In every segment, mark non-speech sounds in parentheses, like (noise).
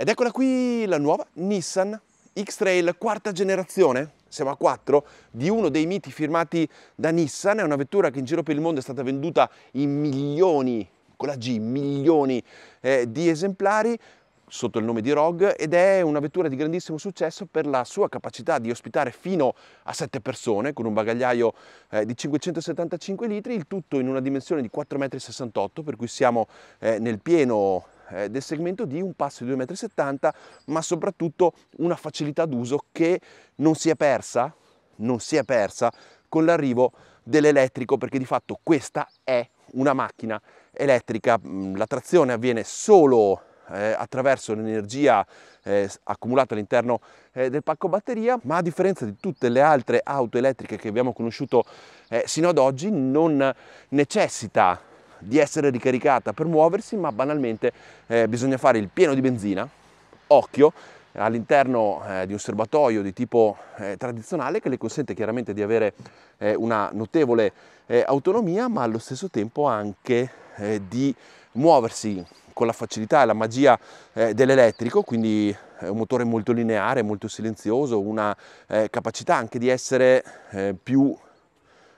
Ed eccola qui la nuova Nissan X-Trail quarta generazione, siamo a 4, di uno dei miti firmati da Nissan, è una vettura che in giro per il mondo è stata venduta in milioni, con la G, milioni eh, di esemplari sotto il nome di ROG ed è una vettura di grandissimo successo per la sua capacità di ospitare fino a 7 persone con un bagagliaio eh, di 575 litri, il tutto in una dimensione di 4,68 m per cui siamo eh, nel pieno eh, del segmento D, un passo di 2,70 m, ma soprattutto una facilità d'uso che non si è persa, non si è persa con l'arrivo dell'elettrico, perché di fatto questa è una macchina elettrica, mm, la trazione avviene solo eh, attraverso l'energia eh, accumulata all'interno eh, del pacco batteria, ma a differenza di tutte le altre auto elettriche che abbiamo conosciuto eh, sino ad oggi non necessita di essere ricaricata per muoversi, ma banalmente eh, bisogna fare il pieno di benzina, occhio, all'interno eh, di un serbatoio di tipo eh, tradizionale che le consente chiaramente di avere eh, una notevole eh, autonomia, ma allo stesso tempo anche eh, di muoversi con la facilità e la magia dell'elettrico, quindi un motore molto lineare, molto silenzioso, una capacità anche di essere più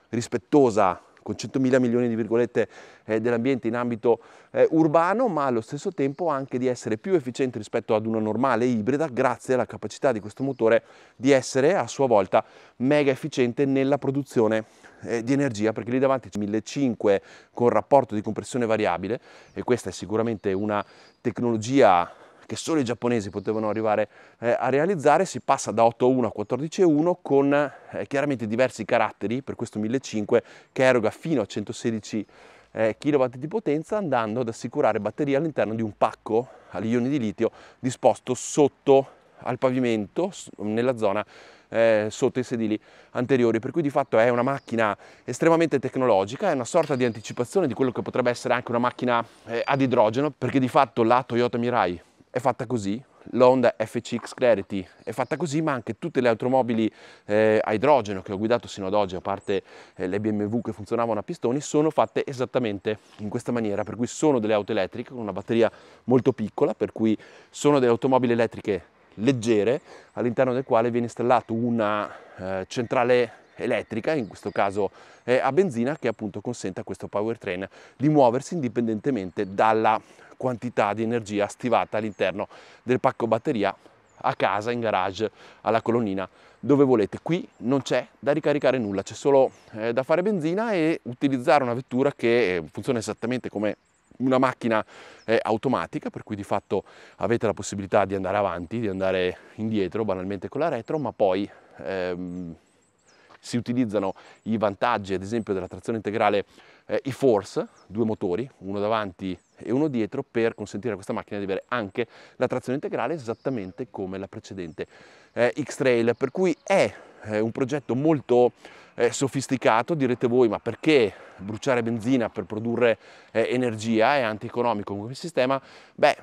rispettosa con 100.000 milioni di virgolette eh, dell'ambiente in ambito eh, urbano, ma allo stesso tempo anche di essere più efficiente rispetto ad una normale ibrida grazie alla capacità di questo motore di essere a sua volta mega efficiente nella produzione eh, di energia, perché lì davanti c'è 1500 con rapporto di compressione variabile e questa è sicuramente una tecnologia che solo i giapponesi potevano arrivare eh, a realizzare, si passa da 8.1 a 14.1 con eh, chiaramente diversi caratteri per questo 1.500 che eroga fino a 116 eh, kW di potenza andando ad assicurare batterie all'interno di un pacco all'ione di litio disposto sotto al pavimento nella zona eh, sotto i sedili anteriori per cui di fatto è una macchina estremamente tecnologica è una sorta di anticipazione di quello che potrebbe essere anche una macchina eh, ad idrogeno perché di fatto la Toyota Mirai è fatta così, l'Honda FCX Clarity è fatta così, ma anche tutte le automobili eh, a idrogeno che ho guidato sino ad oggi, a parte eh, le BMW che funzionavano a pistoni, sono fatte esattamente in questa maniera, per cui sono delle auto elettriche con una batteria molto piccola, per cui sono delle automobili elettriche leggere, all'interno del quale viene installata una eh, centrale elettrica, in questo caso è eh, a benzina, che appunto consente a questo powertrain di muoversi indipendentemente dalla quantità di energia stivata all'interno del pacco batteria a casa, in garage, alla colonnina, dove volete. Qui non c'è da ricaricare nulla, c'è solo eh, da fare benzina e utilizzare una vettura che eh, funziona esattamente come una macchina eh, automatica, per cui di fatto avete la possibilità di andare avanti, di andare indietro banalmente con la retro, ma poi ehm, si utilizzano i vantaggi ad esempio della trazione integrale eh, i force, due motori, uno davanti e uno dietro per consentire a questa macchina di avere anche la trazione integrale esattamente come la precedente eh, X-Trail, per cui è eh, un progetto molto eh, sofisticato, direte voi ma perché bruciare benzina per produrre eh, energia è antieconomico come sistema? Beh,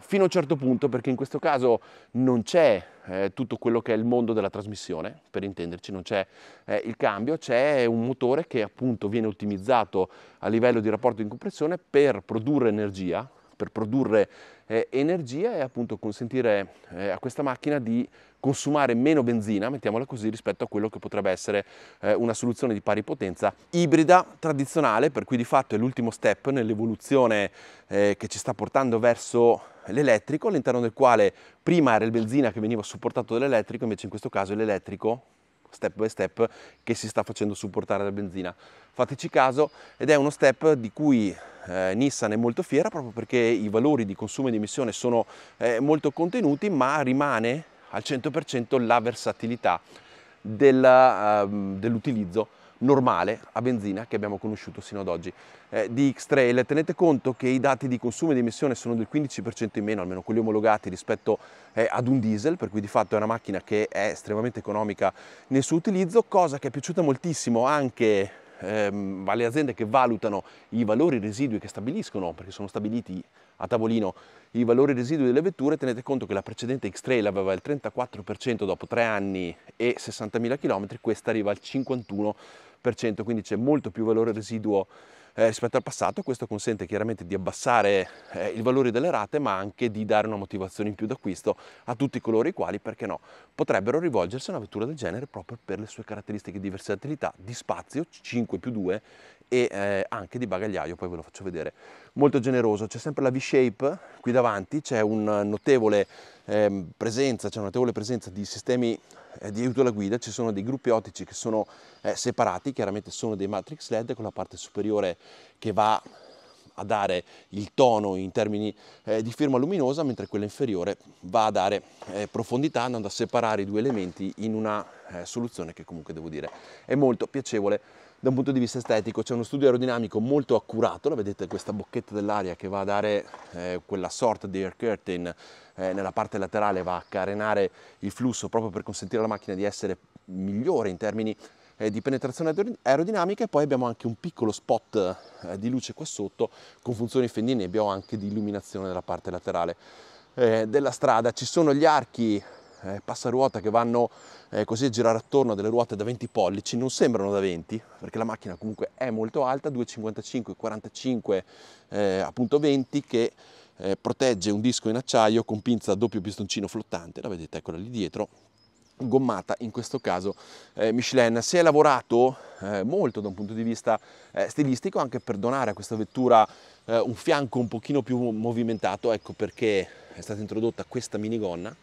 fino a un certo punto, perché in questo caso non c'è eh, tutto quello che è il mondo della trasmissione, per intenderci, non c'è eh, il cambio, c'è un motore che appunto viene ottimizzato a livello di rapporto di compressione per produrre energia, per produrre eh, energia e appunto consentire eh, a questa macchina di consumare meno benzina, mettiamola così, rispetto a quello che potrebbe essere eh, una soluzione di pari potenza ibrida tradizionale, per cui di fatto è l'ultimo step nell'evoluzione eh, che ci sta portando verso l'elettrico, all'interno del quale prima era il benzina che veniva supportato dall'elettrico, invece in questo caso è l'elettrico step by step che si sta facendo supportare la benzina. Fateci caso ed è uno step di cui eh, Nissan è molto fiera proprio perché i valori di consumo e di emissione sono eh, molto contenuti ma rimane al 100% la versatilità ehm, dell'utilizzo uh, dell normale a benzina che abbiamo conosciuto sino ad oggi. Eh, di X-Trail tenete conto che i dati di consumo e di emissione sono del 15% in meno, almeno quelli omologati rispetto eh, ad un diesel, per cui di fatto è una macchina che è estremamente economica nel suo utilizzo, cosa che è piaciuta moltissimo anche ehm, alle aziende che valutano i valori residui che stabiliscono, perché sono stabiliti a tavolino i valori residui delle vetture, tenete conto che la precedente X-Trail aveva il 34% dopo 3 anni e 60.000 km, questa arriva al 51%, quindi c'è molto più valore residuo eh, rispetto al passato, questo consente chiaramente di abbassare eh, il valore delle rate ma anche di dare una motivazione in più d'acquisto a tutti coloro i quali, perché no, potrebbero rivolgersi a una vettura del genere proprio per le sue caratteristiche di versatilità, di spazio, 5 più 2 e eh, anche di bagagliaio, poi ve lo faccio vedere. Molto generoso, c'è sempre la V-shape qui davanti, c'è una notevole, eh, presenza, c'è una notevole presenza di sistemi eh, di aiuto alla guida, ci sono dei gruppi ottici che sono eh, separati, chiaramente sono dei matrix LED con la parte superiore che va a dare il tono in termini eh, di firma luminosa, mentre quella inferiore va a dare eh, profondità andando a separare i due elementi in una eh, soluzione che comunque devo dire è molto piacevole da un punto di vista estetico c'è uno studio aerodinamico molto accurato, la vedete questa bocchetta dell'aria che va a dare eh, quella sorta di air curtain eh, nella parte laterale, va a carenare il flusso proprio per consentire alla macchina di essere migliore in termini eh, di penetrazione aerodinamica e poi abbiamo anche un piccolo spot eh, di luce qua sotto con funzioni fendinebbia o anche di illuminazione della parte laterale eh, della strada. Ci sono gli archi eh, passaruota che vanno eh, così a girare attorno a delle ruote da 20 pollici, non sembrano da 20 perché la macchina comunque è molto alta, 2,55, 45, eh, appunto 20 che eh, protegge un disco in acciaio con pinza a doppio pistoncino flottante, la vedete eccola lì dietro, gommata in questo caso eh, Michelin si è lavorato eh, molto da un punto di vista eh, stilistico anche per donare a questa vettura eh, un fianco un pochino più movimentato ecco perché è stata introdotta questa minigonna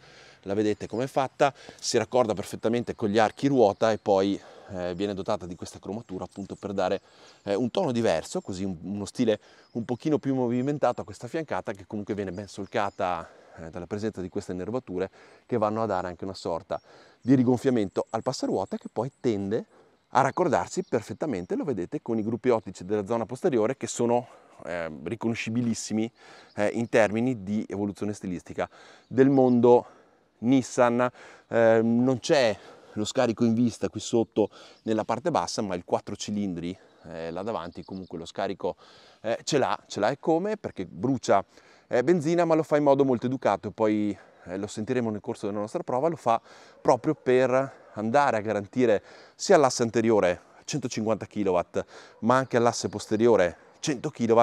la vedete come è fatta, si raccorda perfettamente con gli archi ruota e poi eh, viene dotata di questa cromatura appunto per dare eh, un tono diverso, così un, uno stile un pochino più movimentato a questa fiancata che comunque viene ben solcata eh, dalla presenza di queste nervature che vanno a dare anche una sorta di rigonfiamento al passaruota che poi tende a raccordarsi perfettamente, lo vedete, con i gruppi ottici della zona posteriore che sono eh, riconoscibilissimi eh, in termini di evoluzione stilistica del mondo Nissan, eh, non c'è lo scarico in vista qui sotto nella parte bassa, ma il quattro cilindri eh, là davanti comunque lo scarico eh, ce l'ha, ce l'ha e come? Perché brucia eh, benzina ma lo fa in modo molto educato e poi eh, lo sentiremo nel corso della nostra prova, lo fa proprio per andare a garantire sia l'asse anteriore 150 kW ma anche all'asse posteriore 100 kW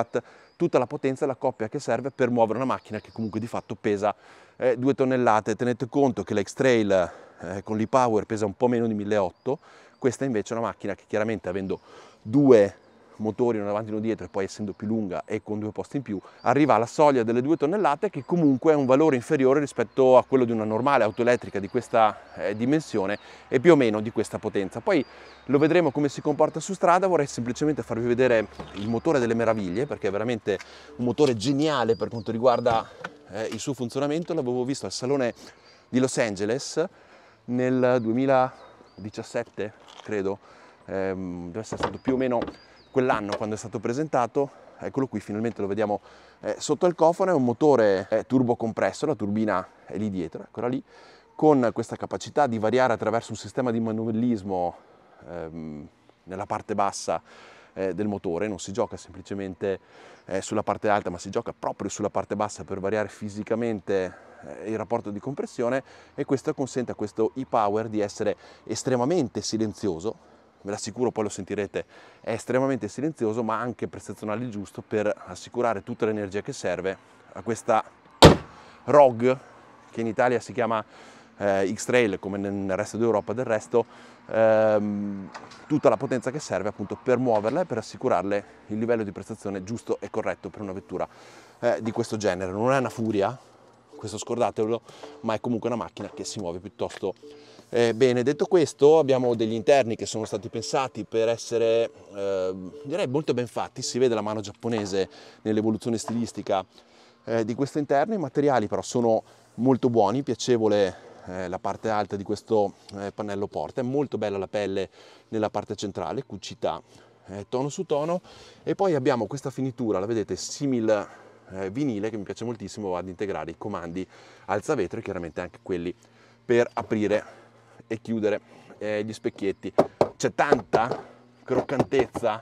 tutta la potenza e la coppia che serve per muovere una macchina che comunque di fatto pesa 2 eh, tonnellate. Tenete conto che l'X-Trail eh, con l'e-Power pesa un po' meno di 1.800, questa invece è una macchina che chiaramente avendo due motori uno avanti e uno dietro e poi essendo più lunga e con due posti in più arriva alla soglia delle 2 tonnellate che comunque è un valore inferiore rispetto a quello di una normale auto elettrica di questa eh, dimensione e più o meno di questa potenza. Poi lo vedremo come si comporta su strada, vorrei semplicemente farvi vedere il motore delle meraviglie perché è veramente un motore geniale per quanto riguarda eh, il suo funzionamento, l'avevo visto al salone di Los Angeles nel 2017 credo, ehm, deve essere stato più o meno quell'anno quando è stato presentato eccolo qui finalmente lo vediamo eh, sotto il cofano è un motore eh, turbo compresso la turbina è lì dietro eccola lì con questa capacità di variare attraverso un sistema di manovellismo ehm, nella parte bassa eh, del motore non si gioca semplicemente eh, sulla parte alta ma si gioca proprio sulla parte bassa per variare fisicamente eh, il rapporto di compressione e questo consente a questo e-power di essere estremamente silenzioso ve l'assicuro poi lo sentirete, è estremamente silenzioso ma anche prestazionale il giusto per assicurare tutta l'energia che serve a questa ROG che in Italia si chiama eh, X-Trail come nel resto d'Europa del resto, ehm, tutta la potenza che serve appunto per muoverla e per assicurarle il livello di prestazione giusto e corretto per una vettura eh, di questo genere. Non è una furia, questo scordatevelo, ma è comunque una macchina che si muove piuttosto eh, bene, detto questo, abbiamo degli interni che sono stati pensati per essere, eh, direi, molto ben fatti, si vede la mano giapponese nell'evoluzione stilistica eh, di questo interno, i materiali però sono molto buoni, piacevole eh, la parte alta di questo eh, pannello porta, è molto bella la pelle nella parte centrale, cucita eh, tono su tono e poi abbiamo questa finitura, la vedete, simil vinile che mi piace moltissimo, va ad integrare i comandi alzavetro e chiaramente anche quelli per aprire e chiudere eh, gli specchietti. C'è tanta croccantezza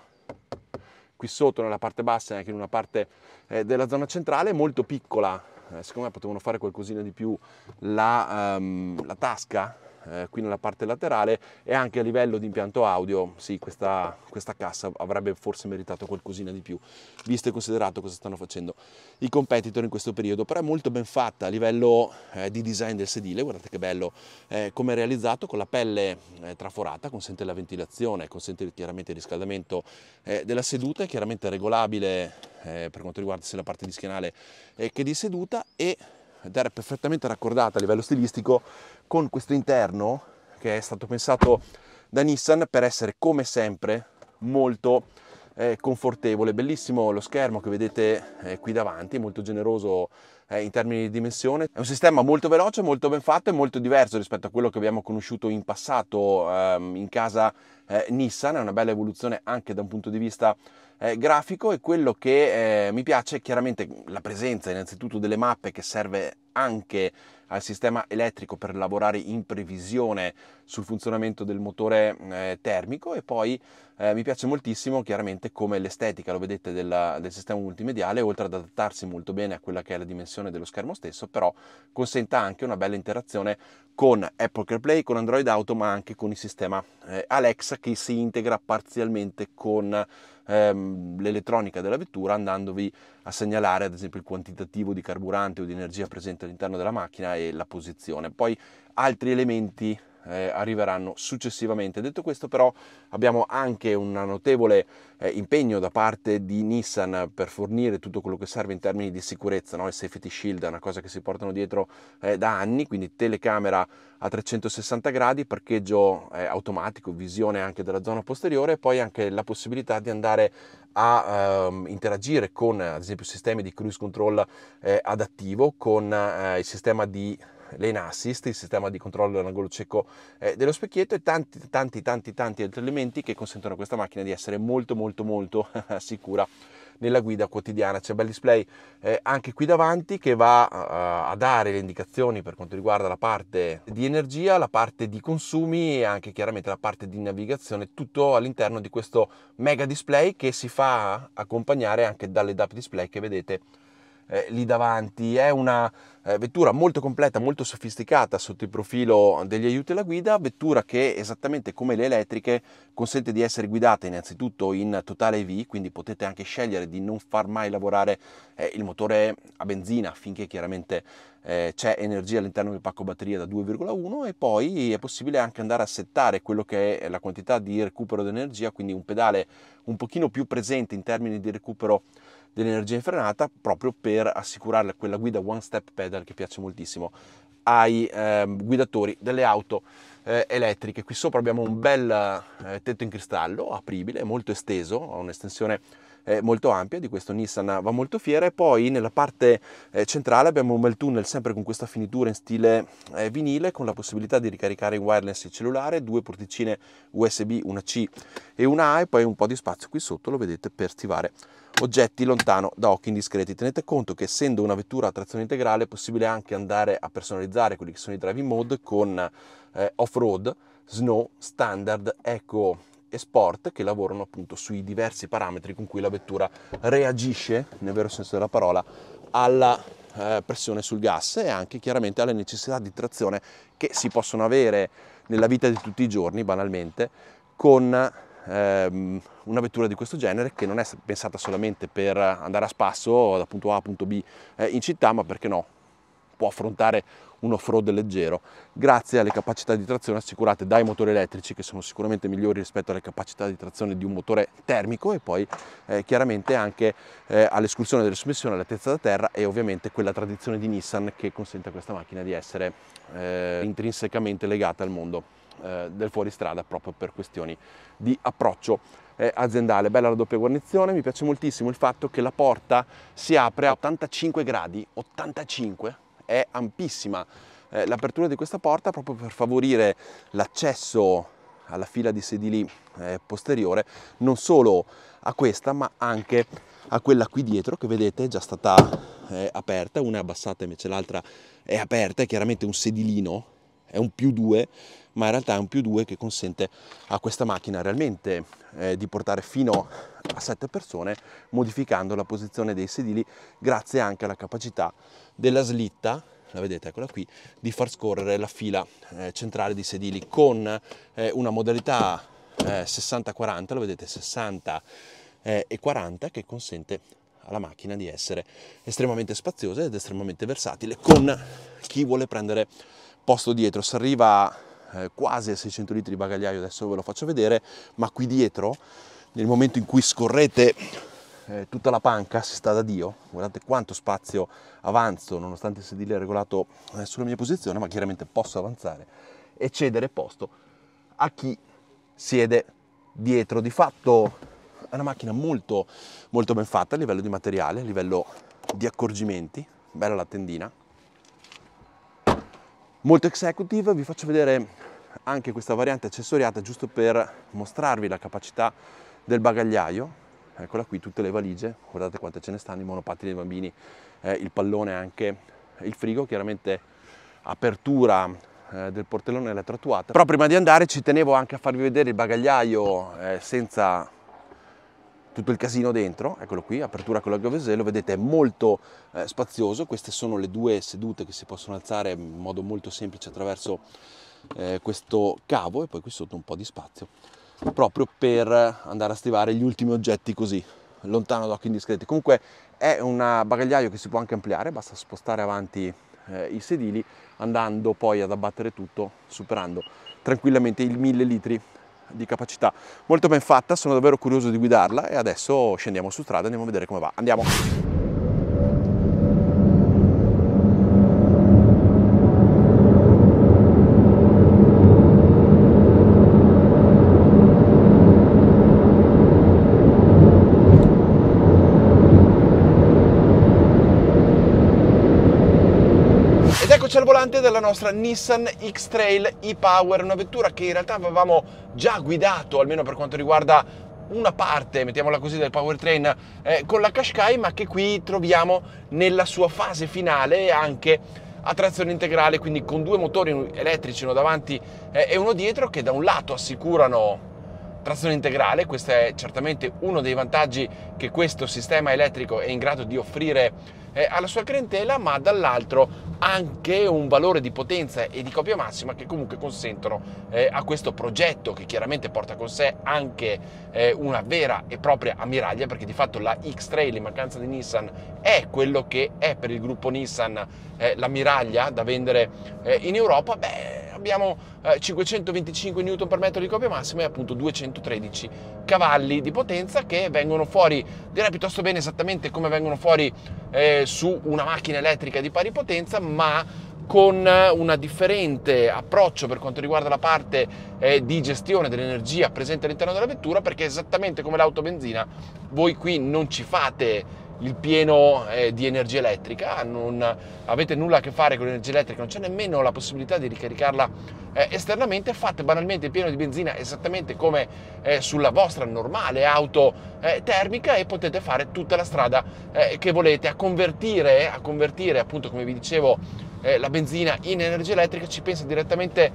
qui sotto nella parte bassa e anche in una parte eh, della zona centrale, molto piccola. Eh, secondo me potevano fare qualcosina di più la, um, la tasca eh, qui nella parte laterale e anche a livello di impianto audio sì questa, questa cassa avrebbe forse meritato qualcosina di più visto e considerato cosa stanno facendo i competitor in questo periodo però è molto ben fatta a livello eh, di design del sedile guardate che bello eh, come è realizzato con la pelle eh, traforata consente la ventilazione consente chiaramente il riscaldamento eh, della seduta è chiaramente regolabile eh, per quanto riguarda sia la parte di schienale che di seduta e ed era perfettamente raccordata a livello stilistico con questo interno che è stato pensato da Nissan per essere come sempre molto eh, confortevole. Bellissimo lo schermo che vedete eh, qui davanti, molto generoso eh, in termini di dimensione. È un sistema molto veloce, molto ben fatto e molto diverso rispetto a quello che abbiamo conosciuto in passato ehm, in casa eh, Nissan. È una bella evoluzione anche da un punto di vista eh, grafico e quello che eh, mi piace è chiaramente la presenza innanzitutto delle mappe che serve anche al sistema elettrico per lavorare in previsione sul funzionamento del motore eh, termico e poi eh, mi piace moltissimo chiaramente come l'estetica, lo vedete, della, del sistema multimediale, oltre ad adattarsi molto bene a quella che è la dimensione dello schermo stesso, però consenta anche una bella interazione con Apple CarPlay, con Android Auto, ma anche con il sistema eh, Alexa che si integra parzialmente con ehm, l'elettronica della vettura andandovi a segnalare ad esempio il quantitativo di carburante o di energia presente all'interno della macchina e la posizione. Poi altri elementi eh, arriveranno successivamente. Detto questo però abbiamo anche un notevole eh, impegno da parte di Nissan per fornire tutto quello che serve in termini di sicurezza, no? il safety shield è una cosa che si portano dietro eh, da anni, quindi telecamera a 360 gradi, parcheggio eh, automatico, visione anche della zona posteriore e poi anche la possibilità di andare a ehm, interagire con ad esempio sistemi di cruise control eh, adattivo, con eh, il sistema di lane assist, il sistema di controllo dell'angolo cieco eh, dello specchietto e tanti tanti tanti tanti altri elementi che consentono a questa macchina di essere molto molto molto (laughs) sicura nella guida quotidiana. C'è un bel display eh, anche qui davanti che va uh, a dare le indicazioni per quanto riguarda la parte di energia, la parte di consumi e anche chiaramente la parte di navigazione, tutto all'interno di questo mega display che si fa accompagnare anche dalle DAP display che vedete eh, lì davanti, è una eh, vettura molto completa, molto sofisticata sotto il profilo degli aiuti alla guida, vettura che esattamente come le elettriche consente di essere guidata innanzitutto in totale EV, quindi potete anche scegliere di non far mai lavorare eh, il motore a benzina finché chiaramente eh, c'è energia all'interno del pacco batteria da 2,1 e poi è possibile anche andare a settare quello che è la quantità di recupero di energia, quindi un pedale un pochino più presente in termini di recupero dell'energia infrenata proprio per assicurare quella guida one step pedal che piace moltissimo ai eh, guidatori delle auto eh, elettriche. Qui sopra abbiamo un bel eh, tetto in cristallo apribile, molto esteso, ha un'estensione eh, molto ampia, di questo Nissan va molto fiera e poi nella parte eh, centrale abbiamo un bel tunnel sempre con questa finitura in stile eh, vinile con la possibilità di ricaricare in wireless il cellulare, due porticine USB, una C e una A e poi un po' di spazio qui sotto lo vedete per stivare oggetti lontano da occhi indiscreti. Tenete conto che essendo una vettura a trazione integrale è possibile anche andare a personalizzare quelli che sono i driving mode con eh, off-road, snow, standard, eco e sport che lavorano appunto sui diversi parametri con cui la vettura reagisce, nel vero senso della parola, alla eh, pressione sul gas e anche chiaramente alle necessità di trazione che si possono avere nella vita di tutti i giorni, banalmente, con ehm, una vettura di questo genere che non è pensata solamente per andare a spasso da punto A a punto B eh, in città, ma perché no, può affrontare un off-road leggero grazie alle capacità di trazione assicurate dai motori elettrici che sono sicuramente migliori rispetto alle capacità di trazione di un motore termico e poi eh, chiaramente anche eh, all'escursione delle sospensioni all'altezza da terra e ovviamente quella tradizione di Nissan che consente a questa macchina di essere eh, intrinsecamente legata al mondo eh, del fuoristrada proprio per questioni di approccio eh, aziendale. Bella la doppia guarnizione, mi piace moltissimo il fatto che la porta si apre a 85 gradi, 85 è ampissima. Eh, l'apertura di questa porta proprio per favorire l'accesso alla fila di sedili eh, posteriore, non solo a questa ma anche a quella qui dietro che vedete è già stata eh, aperta, una è abbassata invece l'altra è aperta, è chiaramente un sedilino è un più 2, ma in realtà è un più 2 che consente a questa macchina realmente eh, di portare fino a 7 persone, modificando la posizione dei sedili grazie anche alla capacità della slitta la vedete, eccola qui, di far scorrere la fila eh, centrale di sedili con eh, una modalità 60-40, eh, lo vedete 60 eh, e 40 che consente alla macchina di essere estremamente spaziosa ed estremamente versatile con chi vuole prendere posto dietro si arriva eh, quasi a 600 litri di bagagliaio, adesso ve lo faccio vedere, ma qui dietro, nel momento in cui scorrete eh, tutta la panca, si sta da Dio, guardate quanto spazio avanzo, nonostante il sedile è regolato eh, sulla mia posizione, ma chiaramente posso avanzare e cedere posto a chi siede dietro. Di fatto è una macchina molto, molto ben fatta a livello di materiale, a livello di accorgimenti, bella la tendina, molto executive. Vi faccio vedere anche questa variante accessoriata giusto per mostrarvi la capacità del bagagliaio. Eccola qui, tutte le valigie, guardate quante ce ne stanno, i monopattini dei bambini, eh, il pallone anche, il frigo, chiaramente apertura eh, del portellone elettroattuata. Però prima di andare ci tenevo anche a farvi vedere il bagagliaio eh, senza tutto il casino dentro, eccolo qui, apertura con la l'agiovesello, vedete è molto eh, spazioso, queste sono le due sedute che si possono alzare in modo molto semplice attraverso eh, questo cavo e poi qui sotto un po' di spazio, proprio per andare a stivare gli ultimi oggetti così, lontano da occhi indiscreti. Comunque è un bagagliaio che si può anche ampliare, basta spostare avanti eh, i sedili andando poi ad abbattere tutto, superando tranquillamente i 1000 litri di capacità. Molto ben fatta, sono davvero curioso di guidarla e adesso scendiamo su strada e andiamo a vedere come va. Andiamo! parte della nostra Nissan X-Trail e-Power, una vettura che in realtà avevamo già guidato, almeno per quanto riguarda una parte, mettiamola così, del powertrain eh, con la Qashqai, ma che qui troviamo nella sua fase finale anche a trazione integrale, quindi con due motori elettrici, uno davanti eh, e uno dietro, che da un lato assicurano trazione integrale, questo è certamente uno dei vantaggi che questo sistema elettrico è in grado di offrire eh, alla sua clientela, ma dall'altro anche un valore di potenza e di copia massima che comunque consentono eh, a questo progetto che chiaramente porta con sé anche eh, una vera e propria ammiraglia perché di fatto la X-Trail in mancanza di Nissan è quello che è per il gruppo Nissan eh, l'ammiraglia da vendere eh, in Europa beh abbiamo eh, 525 Nm di coppia massima e appunto 213 cavalli di potenza che vengono fuori direi piuttosto bene esattamente come vengono fuori eh, su una macchina elettrica di pari potenza ma con un differente approccio per quanto riguarda la parte eh, di gestione dell'energia presente all'interno della vettura perché esattamente come l'auto benzina voi qui non ci fate il pieno eh, di energia elettrica, non avete nulla a che fare con l'energia elettrica, non c'è nemmeno la possibilità di ricaricarla eh, esternamente, fate banalmente il pieno di benzina esattamente come eh, sulla vostra normale auto eh, termica e potete fare tutta la strada eh, che volete. A convertire, a convertire, appunto come vi dicevo, eh, la benzina in energia elettrica ci pensa direttamente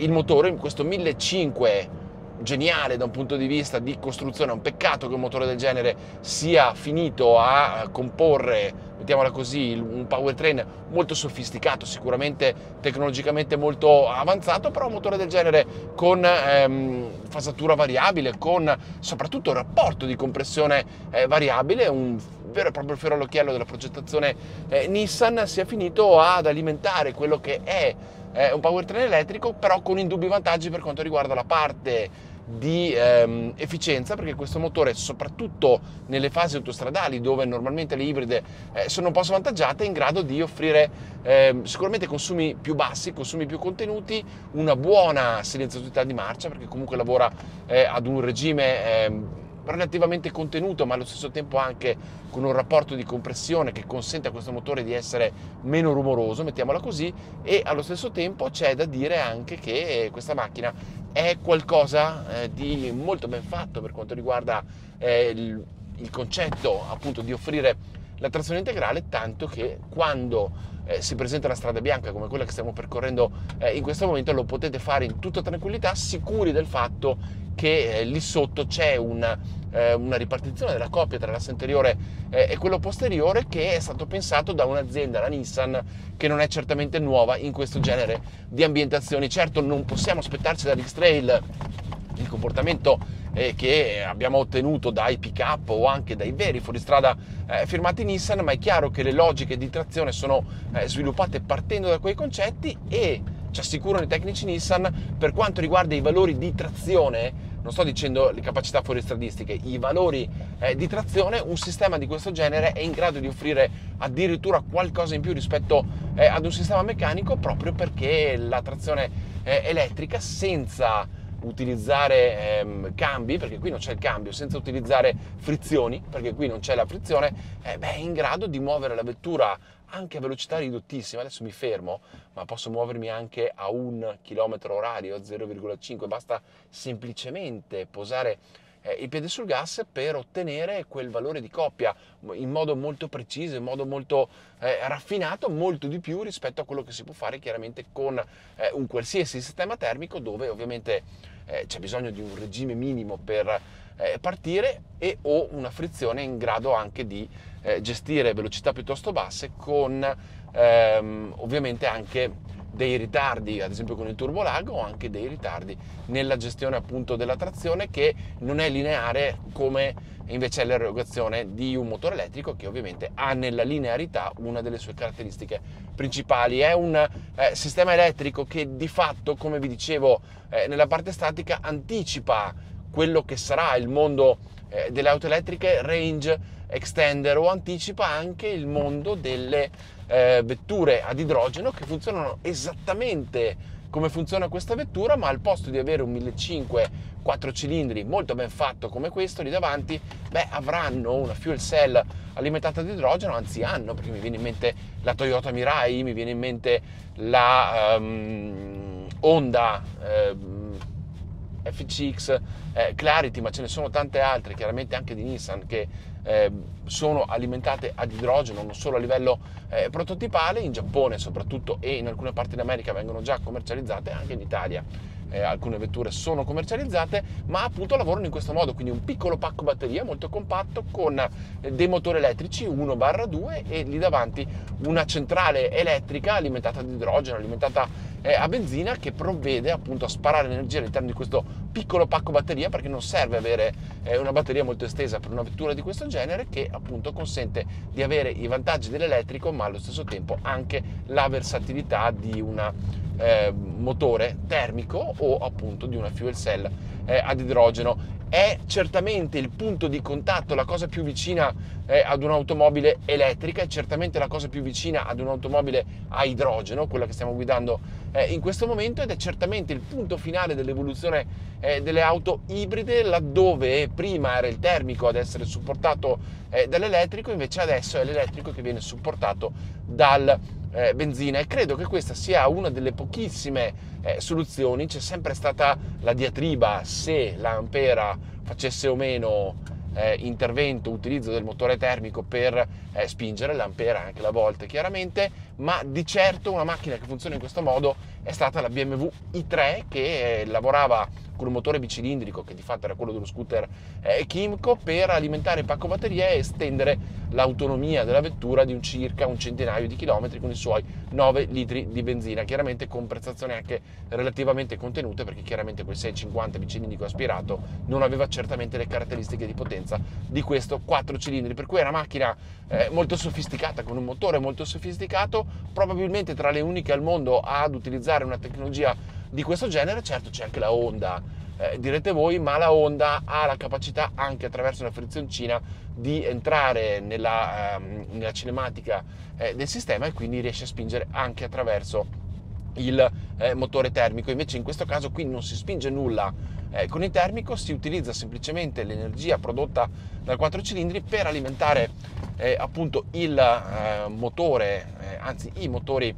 il motore, in questo 1500 geniale da un punto di vista di costruzione, è un peccato che un motore del genere sia finito a eh, comporre, mettiamola così, un powertrain molto sofisticato, sicuramente tecnologicamente molto avanzato, però un motore del genere con ehm, fasatura variabile, con soprattutto rapporto di compressione eh, variabile, un vero e proprio fiore all'occhiello della progettazione eh, Nissan è finito ad alimentare quello che è eh, un powertrain elettrico, però con indubbi vantaggi per quanto riguarda la parte di ehm, efficienza perché questo motore soprattutto nelle fasi autostradali dove normalmente le ibride eh, sono un po' svantaggiate è in grado di offrire eh, sicuramente consumi più bassi consumi più contenuti una buona silenziosità di marcia perché comunque lavora eh, ad un regime ehm, relativamente contenuto ma allo stesso tempo anche con un rapporto di compressione che consente a questo motore di essere meno rumoroso, mettiamola così, e allo stesso tempo c'è da dire anche che questa macchina è qualcosa eh, di molto ben fatto per quanto riguarda eh, il, concetto appunto di offrire la trazione integrale tanto che quando eh, si presenta la strada bianca come quella che stiamo percorrendo in questo momento lo potete fare in tutta tranquillità sicuri del fatto che eh, lì sotto c'è una, eh, una, ripartizione della coppia tra l'asse anteriore eh, e quello posteriore che è stato pensato da un'azienda, la Nissan, che non è certamente nuova in questo genere di ambientazioni. Certo non possiamo aspettarci dallx X-Trail il comportamento eh, che abbiamo ottenuto dai pick up o anche dai veri fuoristrada eh, firmati Nissan, ma è chiaro che le logiche di trazione sono eh, sviluppate partendo da quei concetti e ci assicurano i tecnici Nissan per quanto riguarda i valori di trazione non sto dicendo le capacità fuoristradistiche, i valori eh, di trazione, un sistema di questo genere è in grado di offrire addirittura qualcosa in più rispetto eh, ad un sistema meccanico proprio perché la trazione eh, elettrica senza utilizzare ehm, cambi, perché qui non c'è il cambio, senza utilizzare frizioni, perché qui non c'è la frizione, eh, beh, è in grado di muovere la vettura anche a velocità ridottissima, adesso mi fermo, ma posso muovermi anche a un chilometro orario, 0,5, basta semplicemente posare eh, il piede sul gas per ottenere quel valore di coppia in modo molto preciso, in modo molto eh, raffinato, molto di più rispetto a quello che si può fare chiaramente con eh, un qualsiasi sistema termico dove ovviamente eh, c'è bisogno di un regime minimo per eh, partire e ho una frizione in grado anche di eh, gestire velocità piuttosto basse con ehm, ovviamente anche dei ritardi, ad esempio con il turbolago, o anche dei ritardi nella gestione appunto della trazione che non è lineare come invece è l'erogazione di un motore elettrico che ovviamente ha nella linearità una delle sue caratteristiche principali. È un eh, sistema elettrico che di fatto, come vi dicevo, eh, nella parte statica anticipa quello che sarà il mondo eh, delle auto elettriche range extender o anticipa anche il mondo delle eh, vetture ad idrogeno che funzionano esattamente come funziona questa vettura, ma al posto di avere un 1500 4 cilindri molto ben fatto come questo lì davanti, beh, avranno una fuel cell alimentata ad idrogeno, anzi hanno, perché mi viene in mente la Toyota Mirai, mi viene in mente la um, Honda um, ehm, FCX eh, Clarity, ma ce ne sono tante altre, chiaramente anche di Nissan che eh, sono alimentate ad idrogeno non solo a livello eh, prototipale, in Giappone soprattutto e in alcune parti d'America vengono già commercializzate, anche in Italia eh, alcune vetture sono commercializzate, ma appunto lavorano in questo modo, quindi un piccolo pacco batteria molto compatto con eh, dei motori elettrici 1-2 e lì davanti una centrale elettrica alimentata ad idrogeno, alimentata eh, a benzina che provvede appunto a sparare energia all'interno di questo piccolo pacco batteria perché non serve avere eh, una batteria molto estesa per una vettura di questo genere che appunto consente di avere i vantaggi dell'elettrico ma allo stesso tempo anche la versatilità di un eh, motore termico o appunto di una fuel cell eh, ad idrogeno è certamente il punto di contatto, la cosa più vicina eh, ad un'automobile elettrica, è certamente la cosa più vicina ad un'automobile a idrogeno, quella che stiamo guidando eh, in questo momento, ed è certamente il punto finale dell'evoluzione eh, delle auto ibride, laddove prima era il termico ad essere supportato eh, dall'elettrico, invece adesso è l'elettrico che viene supportato dal eh, benzina e credo che questa sia una delle pochissime eh, soluzioni. C'è sempre stata la diatriba se la Ampera facesse o meno eh, intervento, utilizzo del motore termico per eh, spingere l'Ampera anche la volta chiaramente, ma di certo una macchina che funziona in questo modo è stata la BMW i3 che eh, lavorava con un motore bicilindrico che di fatto era quello dello scooter eh, Kimco per alimentare il pacco batteria e estendere l'autonomia della vettura di un circa un centinaio di chilometri con i suoi 9 litri di benzina, chiaramente con prestazioni anche relativamente contenute perché chiaramente quel 650 bicilindrico aspirato non aveva certamente le caratteristiche di potenza di questo 4 cilindri, per cui era una macchina eh, molto sofisticata con un motore molto sofisticato, probabilmente tra le uniche al mondo ad utilizzare sviluppare una tecnologia di questo genere, certo c'è anche la Honda, eh, direte voi, ma la Honda ha la capacità anche attraverso una frizioncina di entrare nella, ehm, nella cinematica eh, del sistema e quindi riesce a spingere anche attraverso il eh, motore termico. Invece in questo caso qui non si spinge nulla eh, con il termico, si utilizza semplicemente l'energia prodotta dal quattro cilindri per alimentare eh, appunto il eh, motore, eh, anzi i motori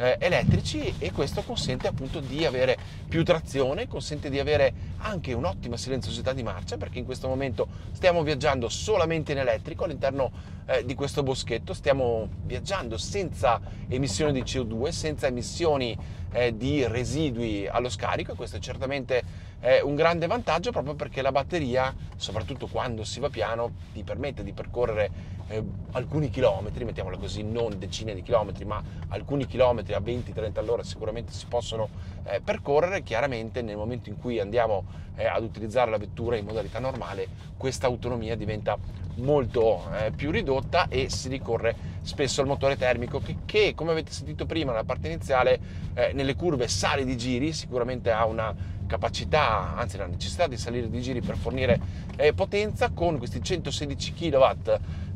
eh, elettrici e questo consente appunto di avere più trazione, consente di avere anche un'ottima silenziosità di marcia perché in questo momento stiamo viaggiando solamente in elettrico all'interno eh, di questo boschetto, stiamo viaggiando senza emissioni di CO2, senza emissioni eh, di residui allo scarico e questo è certamente è un grande vantaggio proprio perché la batteria, soprattutto quando si va piano, ti permette di percorrere eh, alcuni chilometri, mettiamola così, non decine di chilometri, ma alcuni chilometri a 20-30 all'ora sicuramente si possono eh, percorrere. Chiaramente nel momento in cui andiamo eh, ad utilizzare la vettura in modalità normale, questa autonomia diventa molto eh, più ridotta e si ricorre spesso al motore termico che, che come avete sentito prima nella parte iniziale, eh, nelle curve sale di giri, sicuramente ha una capacità, anzi la necessità di salire di giri per fornire eh, potenza con questi 116 kW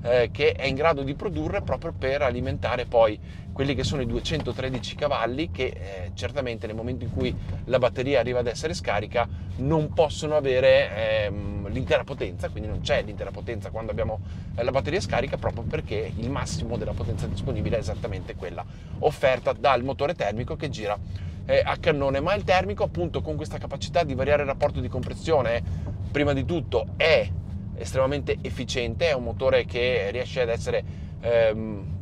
eh, che è in grado di produrre proprio per alimentare poi quelli che sono i 213 cavalli che eh, certamente nel momento in cui la batteria arriva ad essere scarica non possono avere ehm, l'intera potenza, quindi non c'è l'intera potenza quando abbiamo eh, la batteria scarica proprio perché il massimo della potenza disponibile è esattamente quella offerta dal motore termico che gira eh, a cannone, ma il termico appunto con questa capacità di variare il rapporto di compressione, prima di tutto è estremamente efficiente, è un motore che riesce ad essere ehm,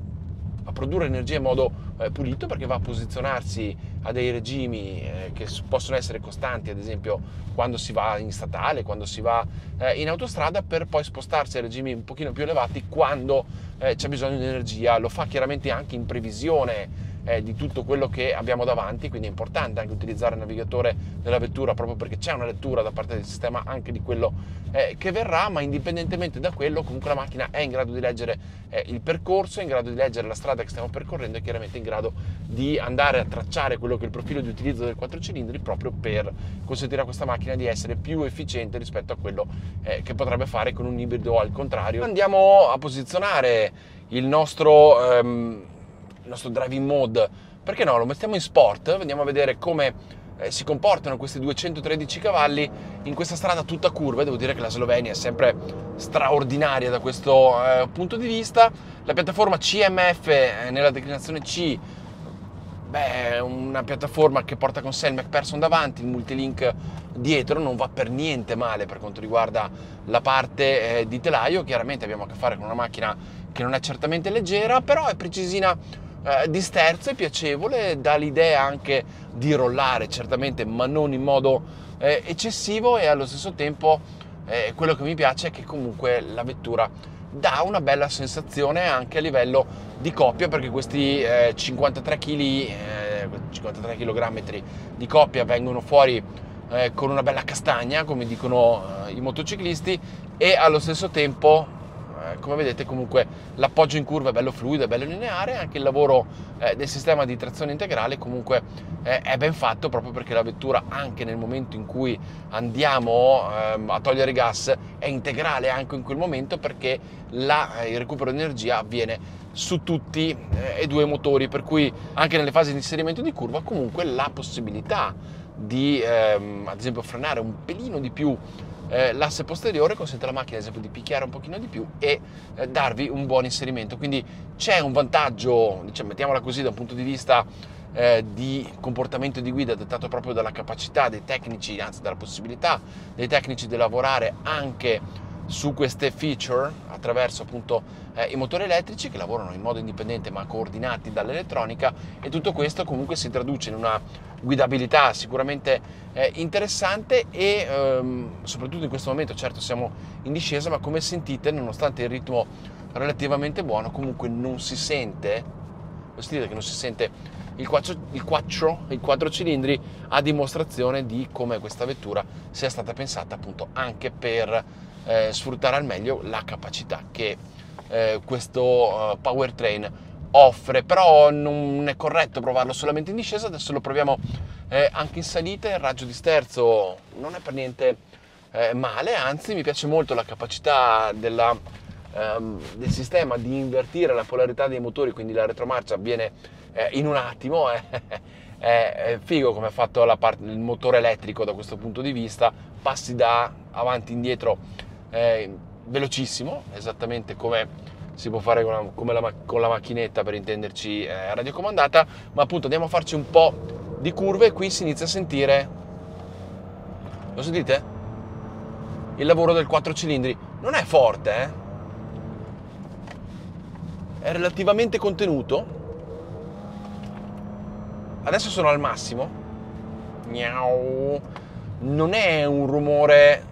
a produrre energia in modo eh, pulito perché va a posizionarsi a dei regimi eh, che possono essere costanti, ad esempio quando si va in statale, quando si va eh, in autostrada, per poi spostarsi a regimi un pochino più elevati quando eh, c'è bisogno di energia. Lo fa chiaramente anche in previsione eh, di tutto quello che abbiamo davanti, quindi è importante anche utilizzare il navigatore della vettura proprio perché c'è una lettura da parte del sistema anche di quello eh, che verrà, ma indipendentemente da quello comunque la macchina è in grado di leggere eh, il percorso, è in grado di leggere la strada che stiamo percorrendo e chiaramente è in grado di andare a tracciare quello che è il profilo di utilizzo del quattro cilindri proprio per consentire a questa macchina di essere più efficiente rispetto a quello eh, che potrebbe fare con un ibrido al contrario. Andiamo a posizionare il nostro... Ehm, il nostro driving mode, perché no? Lo mettiamo in sport, andiamo a vedere come eh, si comportano questi 213 cavalli in questa strada tutta curva. Devo dire che la Slovenia è sempre straordinaria da questo eh, punto di vista. La piattaforma CMF eh, nella declinazione C beh, è una piattaforma che porta con sé il MacPherson davanti, il multilink dietro, non va per niente male per quanto riguarda la parte eh, di telaio. Chiaramente abbiamo a che fare con una macchina che non è certamente leggera, però è precisina eh, di sterzo e piacevole, dà l'idea anche di rollare, certamente, ma non in modo eh, eccessivo e allo stesso tempo eh, quello che mi piace è che comunque la vettura dà una bella sensazione anche a livello di coppia perché questi 53 kg 53 kg di coppia vengono fuori eh, con una bella castagna come dicono eh, i motociclisti e allo stesso tempo come vedete comunque l'appoggio in curva è bello fluido, è bello lineare, anche il lavoro eh, del sistema di trazione integrale comunque eh, è ben fatto proprio perché la vettura anche nel momento in cui andiamo ehm, a togliere gas è integrale anche in quel momento perché la, eh, il recupero di energia avviene su tutti eh, e due i motori, per cui anche nelle fasi di inserimento di curva comunque la possibilità di ehm, ad esempio frenare un pelino di più eh, l'asse posteriore consente alla macchina ad esempio di picchiare un pochino di più e eh, darvi un buon inserimento quindi c'è un vantaggio diciamo, mettiamola così da un punto di vista eh, di comportamento di guida dettato proprio dalla capacità dei tecnici anzi dalla possibilità dei tecnici di lavorare anche su queste feature attraverso appunto eh, i motori elettrici che lavorano in modo indipendente ma coordinati dall'elettronica e tutto questo comunque si traduce in una guidabilità sicuramente eh, interessante e ehm, soprattutto in questo momento certo siamo in discesa ma come sentite nonostante il ritmo relativamente buono comunque non si sente lo dire che non si sente il quattro, il, quattro, il quattro, cilindri a dimostrazione di come questa vettura sia stata pensata appunto anche per eh, sfruttare al meglio la capacità che eh, questo eh, powertrain offre, però non è corretto provarlo solamente in discesa, adesso lo proviamo eh, anche in salita, il raggio di sterzo non è per niente eh, male, anzi mi piace molto la capacità della, ehm, del sistema di invertire la polarità dei motori, quindi la retromarcia avviene eh, in un attimo, (laughs) è figo come ha fatto parte, il motore elettrico da questo punto di vista, passi da avanti e indietro è velocissimo, esattamente come si può fare con la, come la, con la macchinetta per intenderci eh, radiocomandata, ma appunto andiamo a farci un po' di curve e qui si inizia a sentire, lo sentite? Il lavoro del quattro cilindri non è forte, eh? è relativamente contenuto. Adesso sono al massimo. Non è un rumore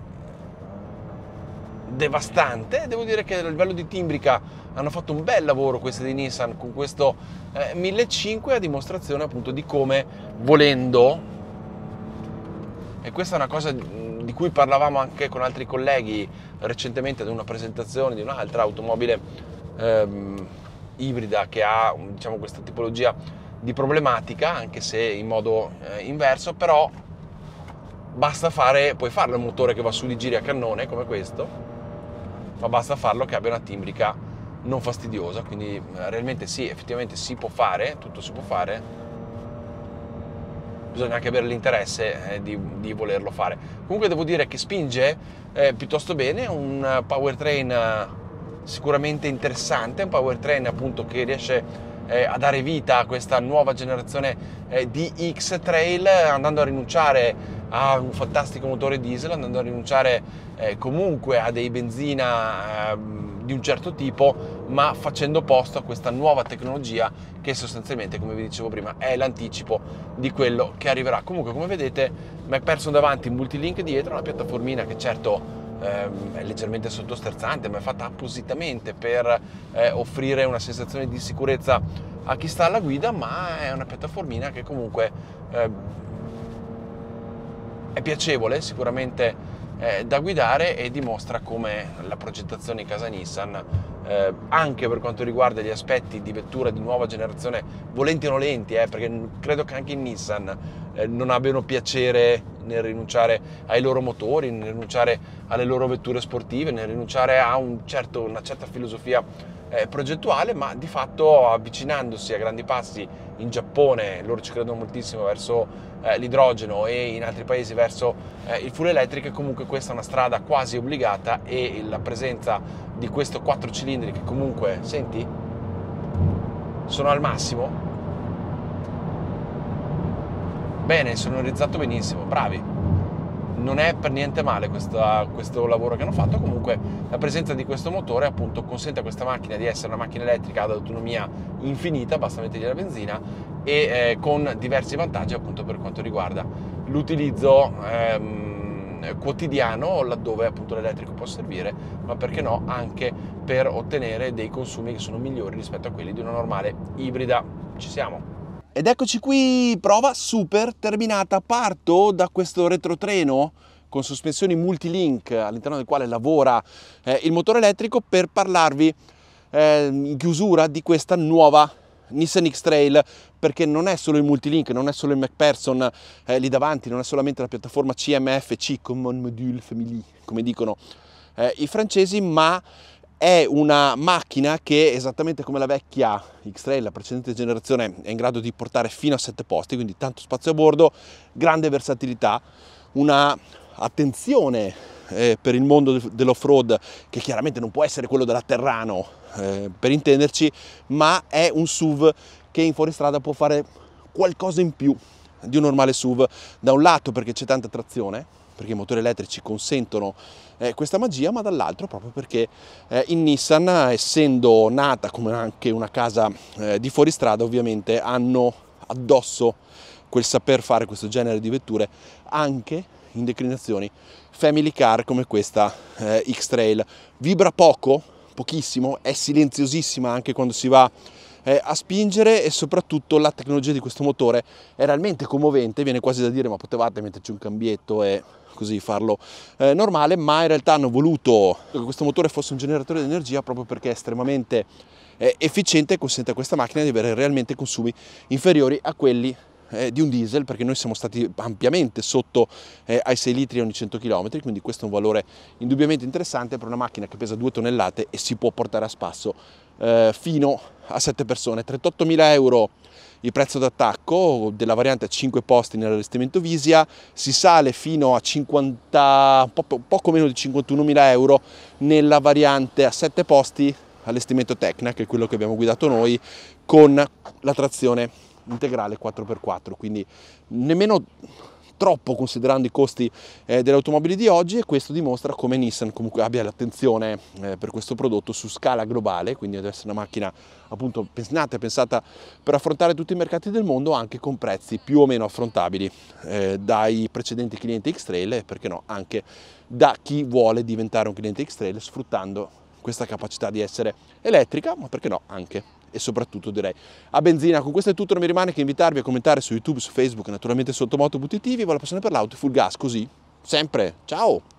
devastante. Devo dire che a livello di timbrica hanno fatto un bel lavoro queste di Nissan con questo eh, 1500 a dimostrazione appunto di come volendo e questa è una cosa di cui parlavamo anche con altri colleghi recentemente ad una presentazione di un'altra automobile ehm, ibrida che ha diciamo, questa tipologia di problematica, anche se in modo eh, inverso, però basta fare, puoi farlo un motore che va su di giri a cannone come questo ma basta farlo che abbia una timbrica non fastidiosa, quindi eh, realmente sì, effettivamente si può fare, tutto si può fare, bisogna anche avere l'interesse eh, di, di, volerlo fare. Comunque devo dire che spinge eh, piuttosto bene, un powertrain eh, sicuramente interessante, un powertrain appunto che riesce eh, a dare vita a questa nuova generazione eh, di X-Trail andando a rinunciare a un fantastico motore diesel andando a rinunciare eh, comunque a dei benzina eh, di un certo tipo ma facendo posto a questa nuova tecnologia che sostanzialmente come vi dicevo prima è l'anticipo di quello che arriverà comunque come vedete mi è perso davanti multilink dietro una piattaformina che certo ehm, è leggermente sottosterzante, ma è fatta appositamente per eh, offrire una sensazione di sicurezza a chi sta alla guida, ma è una piattaformina che comunque eh, è piacevole sicuramente eh, da guidare e dimostra come la progettazione in casa Nissan, eh, anche per quanto riguarda gli aspetti di vetture di nuova generazione, volenti o nolenti, eh, perché credo che anche in Nissan eh, non abbiano piacere nel rinunciare ai loro motori, nel rinunciare alle loro vetture sportive, nel rinunciare a un certo, una certa filosofia eh, progettuale, ma di fatto avvicinandosi a grandi passi in Giappone, loro ci credono moltissimo verso eh, l'idrogeno e in altri paesi verso eh, il full electric, comunque questa è una strada quasi obbligata e la presenza di questo quattro cilindri che comunque, senti, sono al massimo. Bene, sonorizzato benissimo, bravi non è per niente male questa, ah, questo lavoro che hanno fatto, comunque la presenza di questo motore appunto consente a questa macchina di essere una macchina elettrica ad autonomia infinita, basta mettergli la benzina e eh, con diversi vantaggi appunto per quanto riguarda l'utilizzo ehm, quotidiano laddove appunto l'elettrico può servire, ma perché no anche per ottenere dei consumi che sono migliori rispetto a quelli di una normale ibrida. Ci siamo! Ed eccoci qui, prova super terminata. Parto da questo retrotreno con sospensioni multilink all'interno del quale lavora eh, il motore elettrico per parlarvi eh, in chiusura di questa nuova Nissan X-Trail perché non è solo il multilink, non è solo il MacPherson eh, lì davanti, non è solamente la piattaforma CMFC, Common Module Family, come dicono eh, i francesi, ma è una macchina che esattamente come la vecchia X-Trail, la precedente generazione, è in grado di portare fino a 7 posti, quindi tanto spazio a bordo, grande versatilità, una attenzione eh, per il mondo dell'off-road che chiaramente non può essere quello della Terrano eh, per intenderci, ma è un SUV che in fuoristrada può fare qualcosa in più di un normale SUV, da un lato perché c'è tanta trazione, perché i motori elettrici consentono eh, questa magia, ma dall'altro proprio perché eh, in Nissan, essendo nata come anche una casa eh, di fuoristrada, ovviamente hanno addosso quel saper fare questo genere di vetture anche in declinazioni family car come questa eh, X-Trail. Vibra poco, pochissimo, è silenziosissima anche quando si va eh, a spingere e soprattutto la tecnologia di questo motore è realmente commovente, viene quasi da dire ma potevate metterci un cambietto e così farlo eh, normale, ma in realtà hanno voluto che questo motore fosse un generatore di energia proprio perché è estremamente eh, efficiente e consente a questa macchina di avere realmente consumi inferiori a quelli eh, di un diesel perché noi siamo stati ampiamente sotto eh, ai 6 litri ogni 100 km quindi questo è un valore indubbiamente interessante per una macchina che pesa 2 tonnellate e si può portare a spasso eh, fino a 7 persone. 38.000 euro il prezzo d'attacco della variante a 5 posti nell'allestimento Visia, si sale fino a 50, poco, poco meno di 51.000 euro nella variante a 7 posti allestimento Tecna, che è quello che abbiamo guidato noi, con la trazione integrale 4x4, quindi nemmeno troppo considerando i costi eh, delle automobili di oggi e questo dimostra come Nissan comunque abbia l'attenzione eh, per questo prodotto su scala globale, quindi deve essere una macchina appunto pensata, e pensata per affrontare tutti i mercati del mondo anche con prezzi più o meno affrontabili eh, dai precedenti clienti X-Trail e perché no anche da chi vuole diventare un cliente X-Trail sfruttando questa capacità di essere elettrica, ma perché no anche e soprattutto direi a benzina. Con questo è tutto, non mi rimane che invitarvi a commentare su YouTube, su Facebook, naturalmente sotto Moto BTTV, voi la passione per l'auto e full gas, così sempre. Ciao!